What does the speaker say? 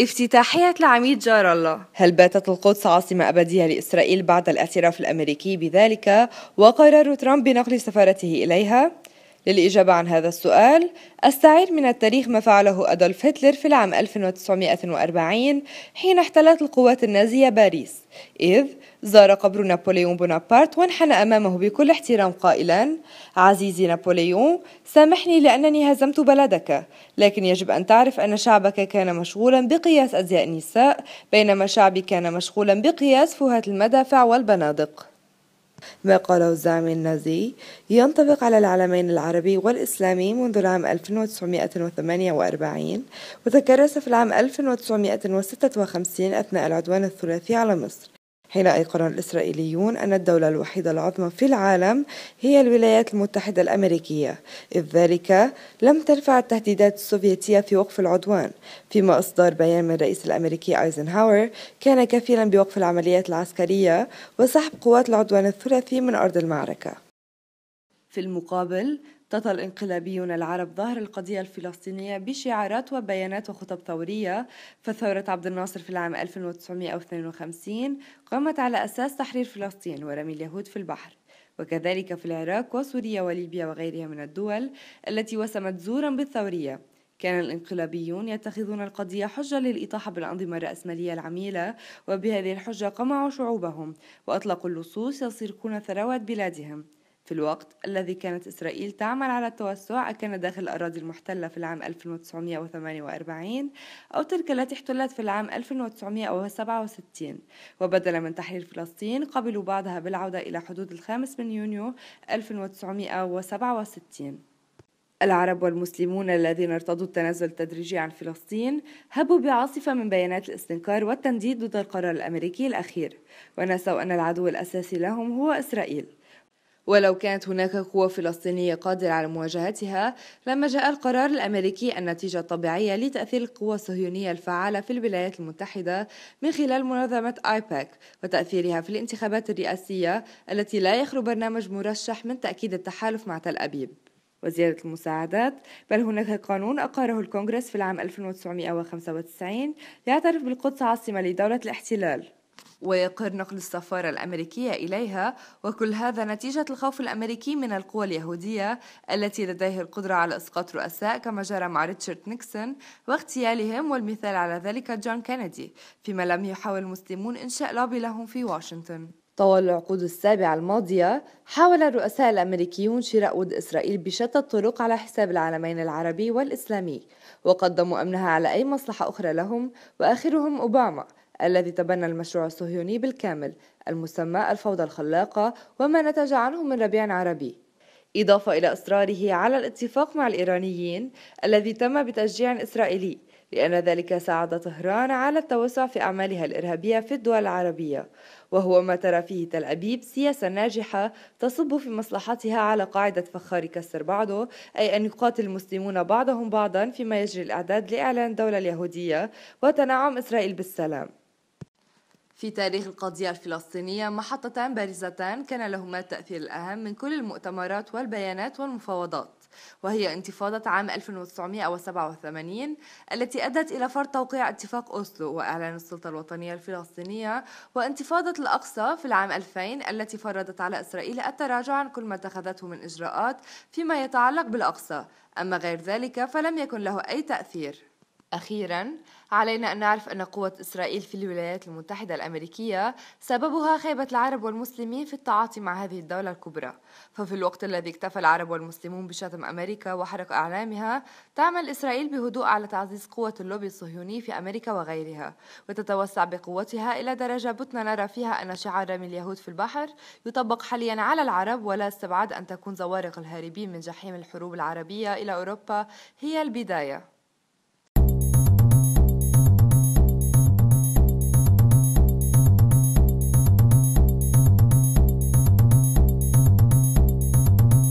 افتتاحية العميد جار الله هل باتت القدس عاصمة أبدية لإسرائيل بعد الاعتراف الأمريكي بذلك وقرار ترامب بنقل سفارته إليها؟ للإجابة عن هذا السؤال أستعير من التاريخ ما فعله أدولف هتلر في العام 1940 حين احتلت القوات النازية باريس إذ زار قبر نابليون بونابرت وانحنى أمامه بكل احترام قائلا عزيزي نابليون سامحني لأنني هزمت بلدك لكن يجب أن تعرف أن شعبك كان مشغولا بقياس أزياء النساء بينما شعبي كان مشغولا بقياس فوهات المدافع والبنادق ما قاله الزعيم النازي ينطبق على العالمين العربي والإسلامي منذ العام 1948 وتكرس في العام 1956 أثناء العدوان الثلاثي على مصر حين أيقن الإسرائيليون أن الدولة الوحيدة العظمى في العالم هي الولايات المتحدة الأمريكية إذ ذلك لم ترفع التهديدات السوفيتية في وقف العدوان فيما إصدار بيان من الرئيس الأمريكي أيزنهاور كان كفيلا بوقف العمليات العسكرية وسحب قوات العدوان الثلاثي من أرض المعركة في المقابل تطى الانقلابيون العرب ظهر القضية الفلسطينية بشعارات وبيانات وخطب ثورية فثورة عبد الناصر في العام 1952 قامت على أساس تحرير فلسطين ورمي اليهود في البحر وكذلك في العراق وسوريا وليبيا وغيرها من الدول التي وسمت زورا بالثورية كان الانقلابيون يتخذون القضية حجة للإطاحة بالأنظمة الرأسمالية العميلة وبهذه الحجة قمعوا شعوبهم وأطلقوا اللصوص يسرقون ثروات بلادهم في الوقت الذي كانت إسرائيل تعمل على التوسع كان داخل الأراضي المحتلة في العام 1948 أو تلك التي احتلت في العام 1967 وبدلا من تحرير فلسطين قبلوا بعضها بالعودة إلى حدود الخامس من يونيو 1967 العرب والمسلمون الذين ارتضوا التنازل التدريجي عن فلسطين هبوا بعاصفة من بيانات الاستنكار والتنديد ضد القرار الأمريكي الأخير ونسوا أن العدو الأساسي لهم هو إسرائيل ولو كانت هناك قوى فلسطينية قادرة على مواجهتها لما جاء القرار الأمريكي النتيجة الطبيعية لتأثير القوى الصهيونية الفعالة في الولايات المتحدة من خلال منظمة آيباك وتأثيرها في الانتخابات الرئاسية التي لا يخلو برنامج مرشح من تأكيد التحالف مع تل أبيب وزيادة المساعدات بل هناك قانون أقره الكونغرس في العام 1995 يعترف بالقدس عاصمة لدولة الاحتلال ويقر نقل السفارة الأمريكية إليها وكل هذا نتيجة الخوف الأمريكي من القوى اليهودية التي لديه القدرة على إسقاط رؤساء كما جرى مع ريتشارد نيكسون واغتيالهم والمثال على ذلك جون كينيدي فيما لم يحاول المسلمون إنشاء لوبي لهم في واشنطن طوال العقود السابعة الماضية حاول الرؤساء الأمريكيون شراء ود إسرائيل بشتى الطرق على حساب العالمين العربي والإسلامي وقدموا أمنها على أي مصلحة أخرى لهم وآخرهم أوباما الذي تبنى المشروع الصهيوني بالكامل المسمى الفوضى الخلاقة وما نتج عنه من ربيع عربي إضافة إلى إصراره على الاتفاق مع الإيرانيين الذي تم بتشجيع إسرائيلي لأن ذلك ساعد طهران على التوسع في أعمالها الإرهابية في الدول العربية وهو ما ترى فيه تل أبيب سياسة ناجحة تصب في مصلحتها على قاعدة فخار كسر بعضه أي أن يقاتل المسلمون بعضهم بعضا فيما يجري الإعداد لإعلان دولة اليهودية وتنعم إسرائيل بالسلام في تاريخ القضية الفلسطينية محطتان بارزتان كان لهما التأثير الأهم من كل المؤتمرات والبيانات والمفاوضات وهي انتفاضة عام 1987 التي أدت إلى فرض توقيع اتفاق أوسلو وإعلان السلطة الوطنية الفلسطينية وانتفاضة الأقصى في العام 2000 التي فرضت على إسرائيل التراجع عن كل ما اتخذته من إجراءات فيما يتعلق بالأقصى أما غير ذلك فلم يكن له أي تأثير أخيرا علينا أن نعرف أن قوة إسرائيل في الولايات المتحدة الأمريكية سببها خيبة العرب والمسلمين في التعاطي مع هذه الدولة الكبرى ففي الوقت الذي اكتفى العرب والمسلمون بشتم أمريكا وحرق أعلامها تعمل إسرائيل بهدوء على تعزيز قوة اللوبي الصهيوني في أمريكا وغيرها وتتوسع بقوتها إلى درجة بتنا نرى فيها أن شعار رمي اليهود في البحر يطبق حاليا على العرب ولا استبعاد أن تكون زوارق الهاربين من جحيم الحروب العربية إلى أوروبا هي البداية